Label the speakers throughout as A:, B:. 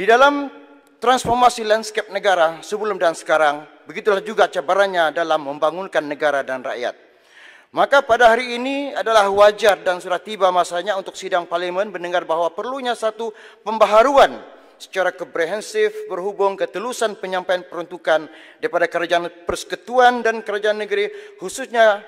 A: Di dalam transformasi landscape negara sebelum dan sekarang, begitulah juga cabarannya dalam membangunkan negara dan rakyat. Maka pada hari ini adalah wajar dan sudah tiba masanya untuk sidang parlimen mendengar bahawa perlunya satu pembaharuan secara komprehensif berhubung ketelusan penyampaian peruntukan daripada kerajaan persekutuan dan kerajaan negeri khususnya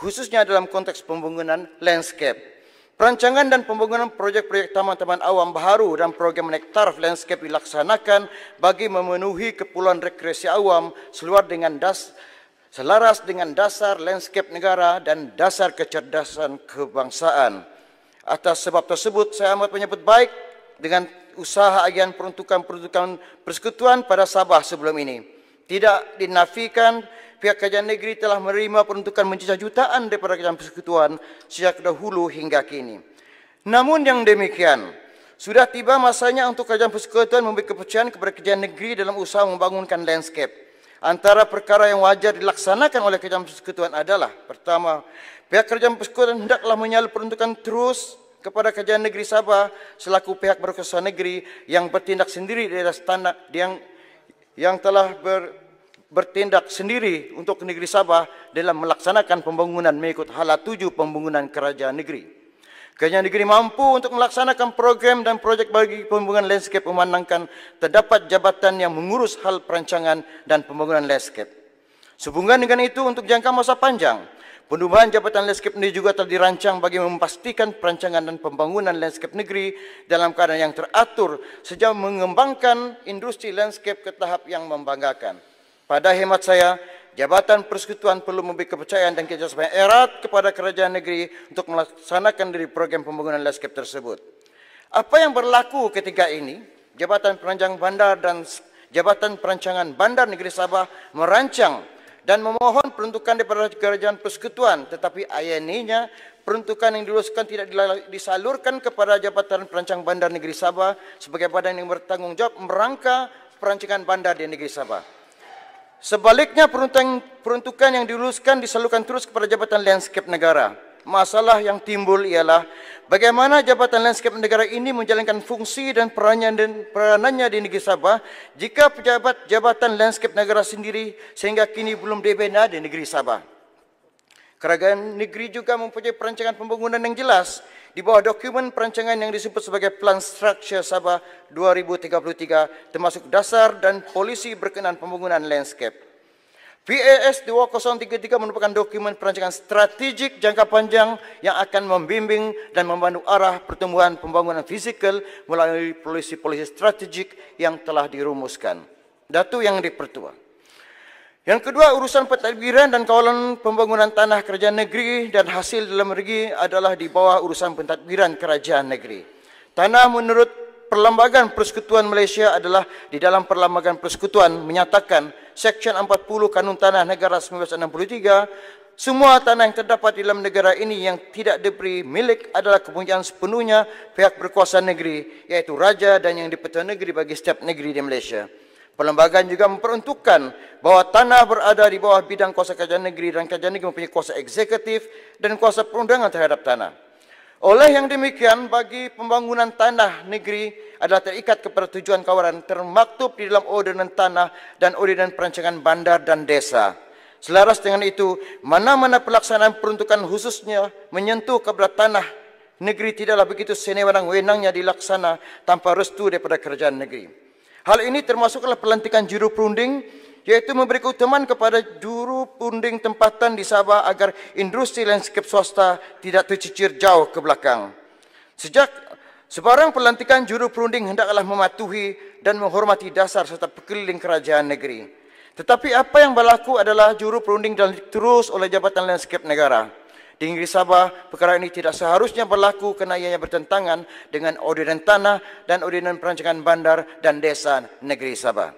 A: khususnya dalam konteks pembangunan landscape. Perancangan dan pembangunan projek-projek taman-taman awam baharu dan program nektar landscape dilaksanakan bagi memenuhi kepulauan rekreasi awam seluar dengan das selaras dengan dasar landscape negara dan dasar kecerdasan kebangsaan. Atas sebab tersebut, saya amat menyebut baik dengan usaha agian peruntukan-peruntukan persekutuan pada Sabah sebelum ini. Tidak dinafikan pihak kerajaan negeri telah menerima peruntukan mencecah jutaan daripada kerajaan persekutuan sejak dahulu hingga kini. Namun yang demikian, sudah tiba masanya untuk kerajaan persekutuan memberi kepercayaan kepada kerajaan negeri dalam usaha membangunkan landscape. Antara perkara yang wajar dilaksanakan oleh kerajaan persekutuan adalah pertama, pihak kerajaan persekutuan hendaklah menyalur peruntukan terus kepada kerajaan negeri Sabah selaku pihak berkuasa negeri yang bertindak sendiri di atas tanah yang yang telah ber, bertindak sendiri untuk negeri Sabah dalam melaksanakan pembangunan mengikut hala tuju pembangunan kerajaan negeri. Kerajaan negeri mampu untuk melaksanakan program dan projek bagi pembangunan landscape memandangkan terdapat jabatan yang mengurus hal perancangan dan pembangunan landscape. Sehubungan dengan itu untuk jangka masa panjang, Penubuhan Jabatan Landscape ini juga telah dirancang bagi memastikan perancangan dan pembangunan landscape negeri dalam keadaan yang teratur sejauh mengembangkan industri landscape ke tahap yang membanggakan. Pada hemat saya, Jabatan Persekutuan perlu memberi kepercayaan dan kerjasama erat kepada kerajaan negeri untuk melaksanakan dari program pembangunan landscape tersebut. Apa yang berlaku ketika ini, Jabatan Perancangan Bandar dan Jabatan Perancangan Bandar Negeri Sabah merancang dan memohon peruntukan daripada kerajaan persekutuan tetapi ine peruntukan yang diluluskan tidak disalurkan kepada Jabatan Perancangan Bandar Negeri Sabah sebagai badan yang bertanggungjawab merangka perancangan bandar di Negeri Sabah. Sebaliknya peruntukan yang diluluskan disalurkan terus kepada jabatan landscape negara. Masalah yang timbul ialah bagaimana jabatan landscape negara ini menjalankan fungsi dan perannya dan perannya di negeri Sabah jika pejabat jabatan landscape negara sendiri sehingga kini belum dibina di negeri Sabah. Kerajaan negeri juga mempunyai perancangan pembangunan yang jelas di bawah dokumen perancangan yang disebut sebagai Plan Structure Sabah 2033 termasuk dasar dan polisi berkenaan pembangunan landscape. PAS 2033 merupakan dokumen perancangan strategik jangka panjang yang akan membimbing dan membantu arah pertumbuhan pembangunan fizikal melalui polisi-polisi strategik yang telah dirumuskan. Datu yang dipertua. Yang kedua, urusan pentadbiran dan kawalan pembangunan tanah kerajaan negeri dan hasil dalam negeri adalah di bawah urusan pentadbiran kerajaan negeri. Tanah menurut Perlembagaan Persekutuan Malaysia adalah di dalam Perlembagaan Persekutuan menyatakan Seksyen 40 Kanun Tanah Negara 1963 semua tanah yang terdapat dalam negara ini yang tidak diberi milik adalah kepunyaan sepenuhnya pihak berkuasa negeri iaitu raja dan yang dipertuan negeri bagi setiap negeri di Malaysia. Perlembagaan juga memperuntukkan bahawa tanah berada di bawah bidang kuasa kerajaan negeri dan kerajaan negeri mempunyai kuasa eksekutif dan kuasa perundangan terhadap tanah. Oleh yang demikian, bagi pembangunan tanah negeri adalah terikat kepada tujuan kawalan termaktub di dalam ordinan tanah dan ordinan perancangan bandar dan desa. Selaras dengan itu, mana-mana pelaksanaan peruntukan khususnya menyentuh kepada tanah negeri tidaklah begitu senewenang-wenangnya dilaksana tanpa restu daripada kerajaan negeri. Hal ini termasuklah pelantikan juru perunding yaitu memberi keutamaan kepada juru perunding tempatan di Sabah agar industri landscape swasta tidak tercicir jauh ke belakang. Sejak sebarang pelantikan juru perunding hendaklah mematuhi dan menghormati dasar serta pekeliling kerajaan negeri. Tetapi apa yang berlaku adalah juru perunding dan terus oleh Jabatan Landscape Negara. Di Inggeris Sabah, perkara ini tidak seharusnya berlaku kerana ianya bertentangan dengan ordinan tanah dan ordinan perancangan bandar dan desa negeri Sabah.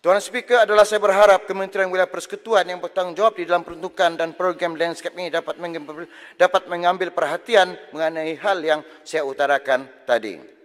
A: Tuan Speaker adalah saya berharap Kementerian Wilayah Persekutuan yang bertanggungjawab di dalam peruntukan dan program landscape ini dapat mengambil perhatian mengenai hal yang saya utarakan tadi.